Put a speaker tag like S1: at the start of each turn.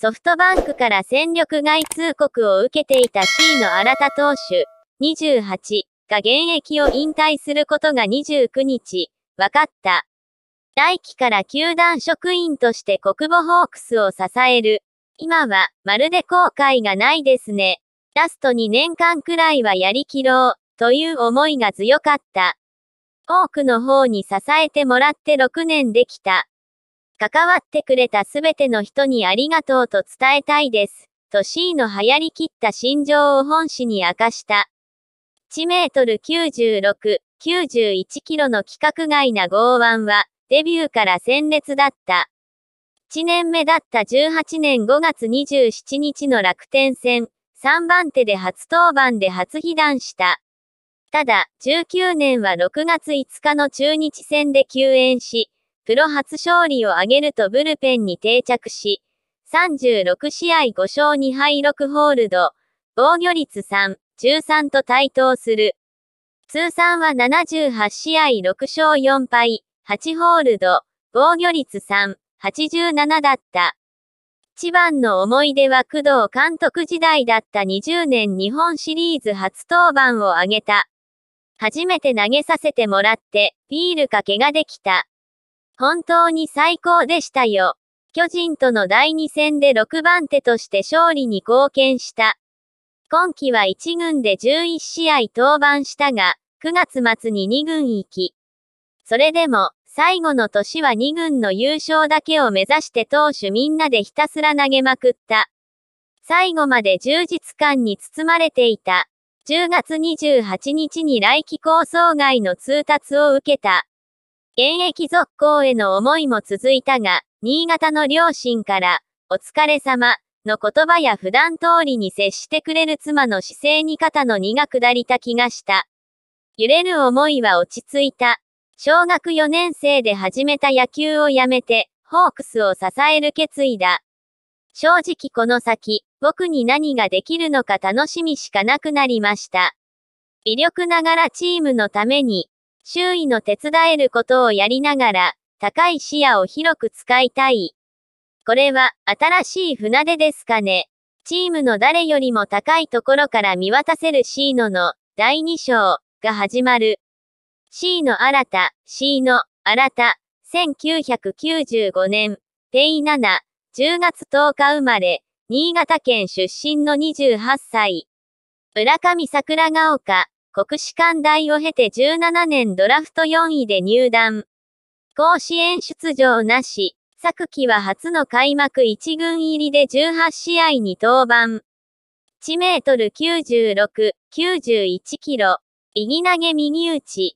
S1: ソフトバンクから戦力外通告を受けていた C の新田投手、28が現役を引退することが29日、分かった。来期から球団職員として国母ホークスを支える。今は、まるで後悔がないですね。ラスト2年間くらいはやりきろう、という思いが強かった。多くの方に支えてもらって6年できた。関わってくれたすべての人にありがとうと伝えたいです。と C の流行りきった心情を本誌に明かした。1メートル96、91キロの規格外な剛腕は、デビューから鮮烈だった。1年目だった18年5月27日の楽天戦、3番手で初登板で初被弾した。ただ、19年は6月5日の中日戦で休演し、プロ初勝利を挙げるとブルペンに定着し、36試合5勝2敗6ホールド、防御率3、13と対等する。通算は78試合6勝4敗、8ホールド、防御率3、87だった。一番の思い出は工藤監督時代だった20年日本シリーズ初登板を挙げた。初めて投げさせてもらって、ビールかけができた。本当に最高でしたよ。巨人との第2戦で6番手として勝利に貢献した。今季は1軍で11試合登板したが、9月末に2軍行き。それでも、最後の年は2軍の優勝だけを目指して投手みんなでひたすら投げまくった。最後まで充実感に包まれていた。10月28日に来季構想外の通達を受けた。現役続行への思いも続いたが、新潟の両親から、お疲れ様、の言葉や普段通りに接してくれる妻の姿勢に肩の荷が下りた気がした。揺れる思いは落ち着いた。小学4年生で始めた野球をやめて、ホークスを支える決意だ。正直この先、僕に何ができるのか楽しみしかなくなりました。微力ながらチームのために、周囲の手伝えることをやりながら、高い視野を広く使いたい。これは、新しい船出ですかね。チームの誰よりも高いところから見渡せるシーノの、第2章、が始まる。C の新た、C の新た、1995年、ペイ7、10月10日生まれ、新潟県出身の28歳。村上桜ヶ丘、国士艦大を経て17年ドラフト4位で入団。甲子園出場なし、昨季は初の開幕1軍入りで18試合に登板。1メートル96、91キロ、右投げ右打ち。